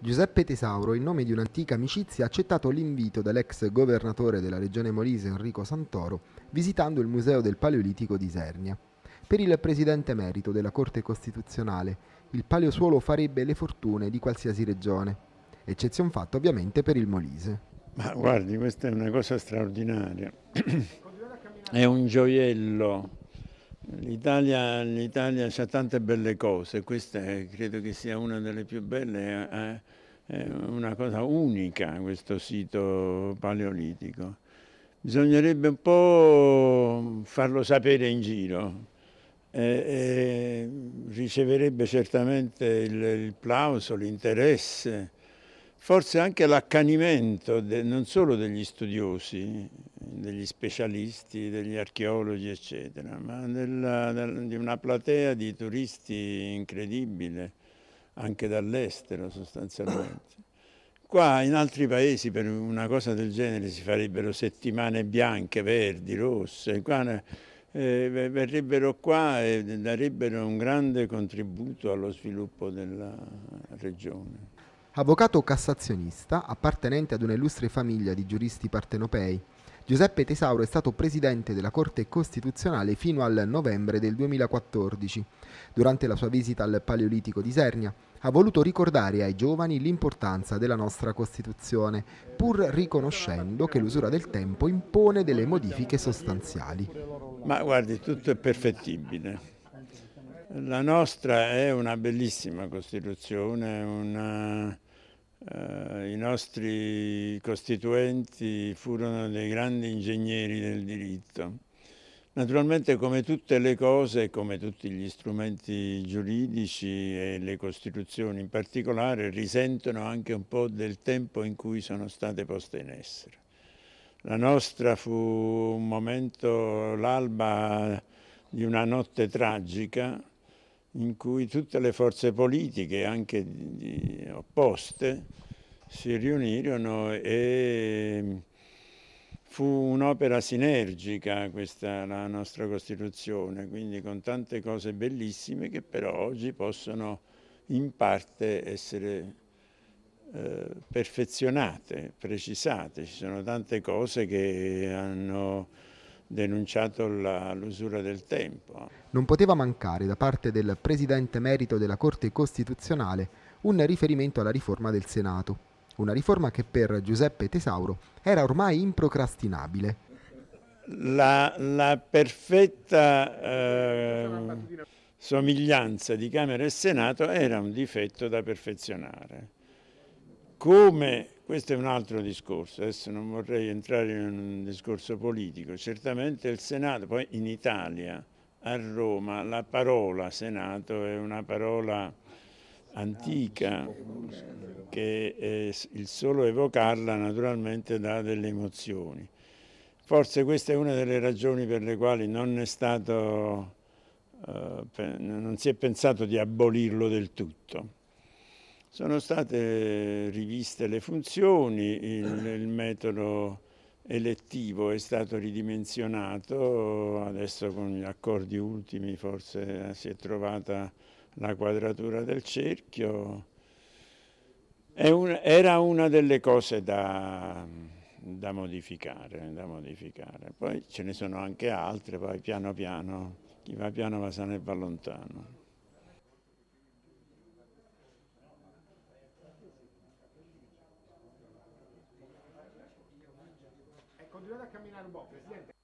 Giuseppe Tesauro, in nome di un'antica amicizia, ha accettato l'invito dell'ex governatore della regione Molise Enrico Santoro, visitando il Museo del Paleolitico di Isernia. Per il presidente emerito della Corte Costituzionale, il paleosuolo farebbe le fortune di qualsiasi regione, eccezion fatta ovviamente per il Molise. Ma guardi, questa è una cosa straordinaria. è un gioiello L'Italia, L'Italia ha tante belle cose, questa credo che sia una delle più belle, eh, eh, è una cosa unica questo sito paleolitico. Bisognerebbe un po' farlo sapere in giro e, e riceverebbe certamente il, il plauso, l'interesse, forse anche l'accanimento de, non solo degli studiosi, degli specialisti, degli archeologi eccetera, ma della, del, di una platea di turisti incredibile, anche dall'estero sostanzialmente. Qua in altri paesi per una cosa del genere si farebbero settimane bianche, verdi, rosse, qua, eh, verrebbero qua e darebbero un grande contributo allo sviluppo della regione. Avvocato cassazionista, appartenente ad un'illustre famiglia di giuristi partenopei, Giuseppe Tesauro è stato presidente della Corte Costituzionale fino al novembre del 2014. Durante la sua visita al Paleolitico di Sernia ha voluto ricordare ai giovani l'importanza della nostra Costituzione, pur riconoscendo che l'usura del tempo impone delle modifiche sostanziali. Ma guardi, tutto è perfettibile. La nostra è una bellissima Costituzione, una nostri costituenti furono dei grandi ingegneri del diritto. Naturalmente come tutte le cose, come tutti gli strumenti giuridici e le Costituzioni in particolare, risentono anche un po' del tempo in cui sono state poste in essere. La nostra fu un momento, l'alba di una notte tragica, in cui tutte le forze politiche, anche opposte, si riunirono e mm, fu un'opera sinergica questa la nostra Costituzione, quindi con tante cose bellissime che però oggi possono in parte essere eh, perfezionate, precisate. Ci sono tante cose che hanno denunciato l'usura del tempo. Non poteva mancare da parte del Presidente Merito della Corte Costituzionale un riferimento alla riforma del Senato una riforma che per Giuseppe Tesauro era ormai improcrastinabile. La, la perfetta eh, somiglianza di Camera e Senato era un difetto da perfezionare. Come, questo è un altro discorso, adesso non vorrei entrare in un discorso politico, certamente il Senato, poi in Italia, a Roma, la parola Senato è una parola antica che eh, il solo evocarla naturalmente dà delle emozioni. Forse questa è una delle ragioni per le quali non, è stato, eh, non si è pensato di abolirlo del tutto. Sono state riviste le funzioni, il, il metodo elettivo è stato ridimensionato, adesso con gli accordi ultimi forse si è trovata la quadratura del cerchio. Un, era una delle cose da, da, modificare, da modificare. Poi ce ne sono anche altre, poi piano piano, chi va piano va sano e va lontano. continuate a camminare un po', Presidente.